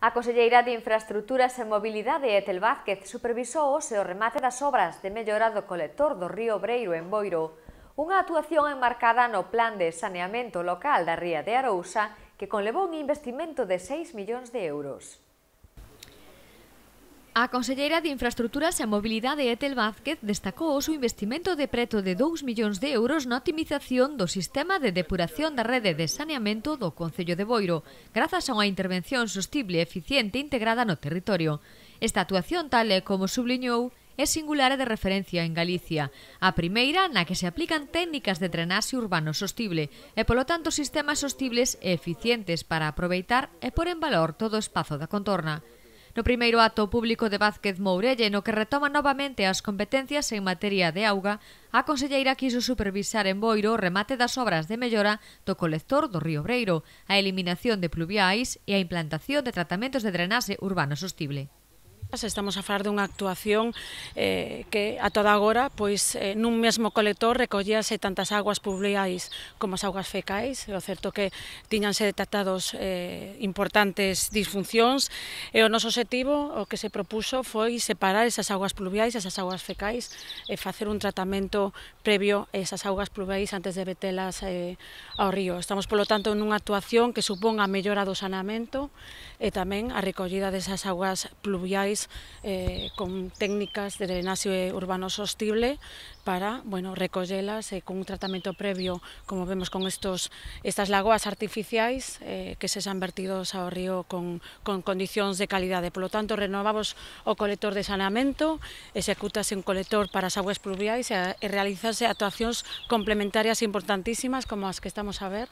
A Conselleira de Infraestructuras e Mobilidade Etel Vázquez supervisou o seu remate das obras de mellora do colector do río Breiro en Boiro, unha actuación enmarcada no plan de saneamento local da Ría de Arousa que conlevou un investimento de 6 millóns de euros. A Conselleira de Infraestructuras e Mobilidade Etel Vázquez destacou o seu investimento de preto de 2 millóns de euros na optimización do sistema de depuración da rede de saneamento do Concello de Boiro, grazas a unha intervención sostible e eficiente integrada no territorio. Esta actuación, tal e como subliñou, é singular e de referencia en Galicia. A primeira na que se aplican técnicas de drenaxe urbano sostible e, polo tanto, sistemas sostibles e eficientes para aproveitar e pôr en valor todo o espazo da contorna no primeiro acto público de Vázquez Mourelle no que retoma novamente as competencias en materia de auga, a conselleira quiso supervisar en Boiro o remate das obras de mellora do colector do río Breiro, a eliminación de pluviais e a implantación de tratamentos de drenaxe urbano sostible. Estamos a falar dunha actuación eh, que a toda agora pois eh, nun mesmo colector recollíase tantas aguas publiais como as augas fecais. e o certo que tiñanse detectados eh, importantes disfuncións e o noso objetivo o que se propuso foi separar esas augas pluviais e esas augas fecais e facer un tratamento previo a esas augas pluviais antes de vetelas eh, ao río. Estamos, polo tanto, nunha actuación que suponga a mellora do sanamento e tamén a recollida desas augas pluviais sociais eh, con técnicas de drenaxe urbano sostible para bueno, recollelas eh, con un tratamento previo, como vemos con estos, estas lagoas artificiais eh, que se xan vertidos ao río con, con condicións de calidade. Por lo tanto, renovamos o colector de saneamento, executase un colector para as aguas pluviais e, e realizase actuacións complementarias importantísimas como as que estamos a ver,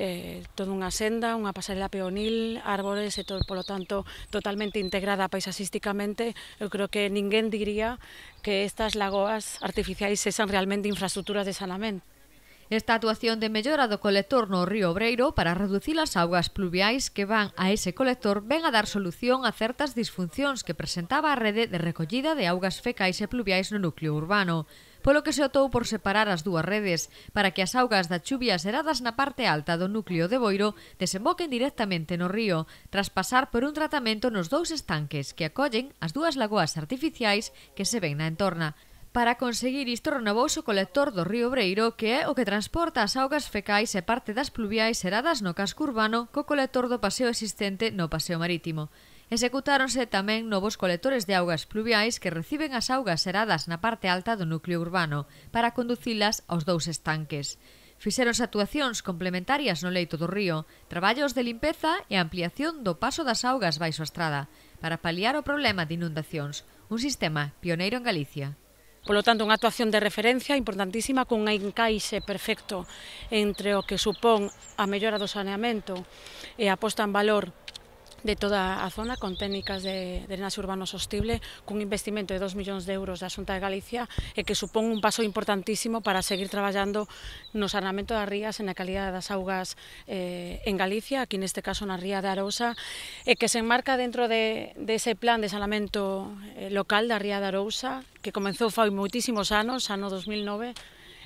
eh, toda unha senda, unha pasarela peonil, árbores e todo, polo tanto, totalmente integrada paisaxística Yo creo que nadie diría que estas lagoas artificiales sean realmente infraestructuras de sanamento. Esta actuación de mellora do colector no río Obreiro para reducir as augas pluviais que van a ese colector ven a dar solución a certas disfuncións que presentaba a rede de recollida de augas fecais e pluviais no núcleo urbano polo que se optou por separar as dúas redes para que as augas da chuvias seradas na parte alta do núcleo de Boiro desemboquen directamente no río, tras pasar por un tratamento nos dous estanques que acollen as dúas lagoas artificiais que se ven na entorna. Para conseguir isto renovouse o colector do río Breiro, que é o que transporta as augas fecais e parte das pluviais heradas no casco urbano co colector do paseo existente no paseo marítimo. Executáronse tamén novos colectores de augas pluviais que reciben as augas heradas na parte alta do núcleo urbano para conducilas aos dous estanques. Fixeronse actuacións complementarias no leito do río, traballos de limpeza e ampliación do paso das augas baixo a estrada para paliar o problema de inundacións, un sistema pioneiro en Galicia. Polo tanto, unha actuación de referencia importantísima con un encaixe perfecto entre o que supón a mellora do saneamento e a posta en valor de toda a zona con técnicas de drenaxe urbano sostible cun investimento de 2 millóns de euros da Xunta de Galicia e que supón un paso importantísimo para seguir traballando no saneamento das rías e na calidad das augas eh, en Galicia, aquí neste caso na ría de Arousa, e que se enmarca dentro de, de ese plan de saneamento eh, local da ría de Arousa que comenzou fai moitísimos anos, ano 2009,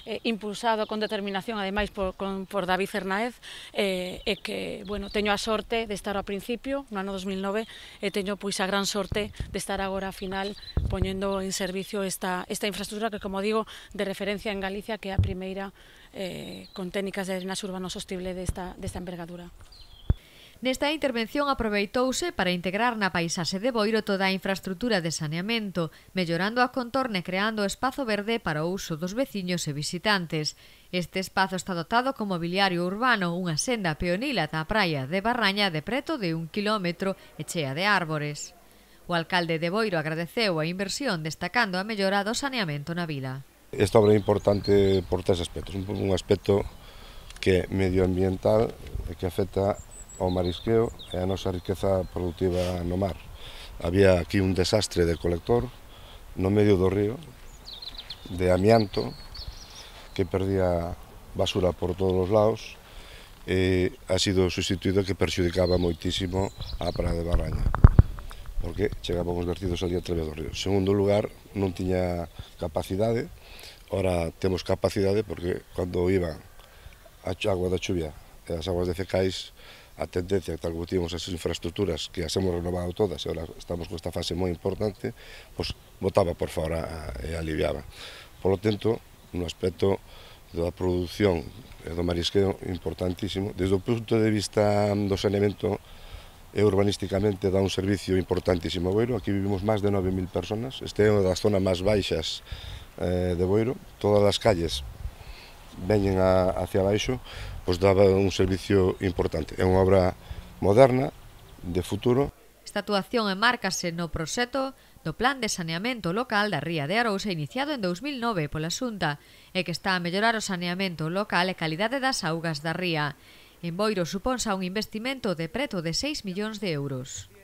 eh, impulsado con determinación ademais por, con, por David eh, e eh, eh, que, bueno, teño a sorte de estar ao principio, no ano 2009 e teño pois a gran sorte de estar agora a final poñendo en servicio esta, esta infraestructura que, como digo, de referencia en Galicia que é a primeira eh, con técnicas de drenaxe urbano sostible desta, desta envergadura. Nesta intervención aproveitouse para integrar na paisaxe de Boiro toda a infraestructura de saneamento, mellorando a contorne e creando espazo verde para o uso dos veciños e visitantes. Este espazo está dotado con mobiliario urbano, unha senda peonila da praia de Barraña de preto de un kilómetro e chea de árbores. O alcalde de Boiro agradeceu a inversión destacando a mellora do saneamento na vila. Esta obra é importante por tres aspectos. Un aspecto que é medioambiental e que afecta ao marisqueo e a nosa riqueza productiva no mar. Había aquí un desastre de colector no medio do río, de amianto, que perdía basura por todos os lados, e ha sido sustituído que perxudicaba moitísimo a Praia de Barraña porque chegábamos vertidos ali a través do río. Segundo lugar, non tiña capacidade, ora temos capacidade porque cando iba a agua da chuvia e as aguas de fecais a tendencia tal como tivemos as infraestructuras que as hemos renovado todas e ahora estamos con esta fase moi importante, pois votaba por fora e aliviaba. Por lo tanto, un aspecto da produción e do marisqueo importantísimo. Desde o punto de vista do saneamento e urbanísticamente dá un servicio importantísimo a Boiro. Aquí vivimos máis de 9.000 personas. Este é unha das zonas máis baixas eh, de Boiro. Todas as calles veñen a, hacia baixo pues daba un servicio importante. É unha obra moderna, de futuro. Esta actuación enmárcase no proxecto do Plan de Saneamento Local da Ría de Arousa iniciado en 2009 pola Xunta e que está a mellorar o saneamento local e calidade das augas da ría. En Boiro suponsa un investimento de preto de 6 millóns de euros.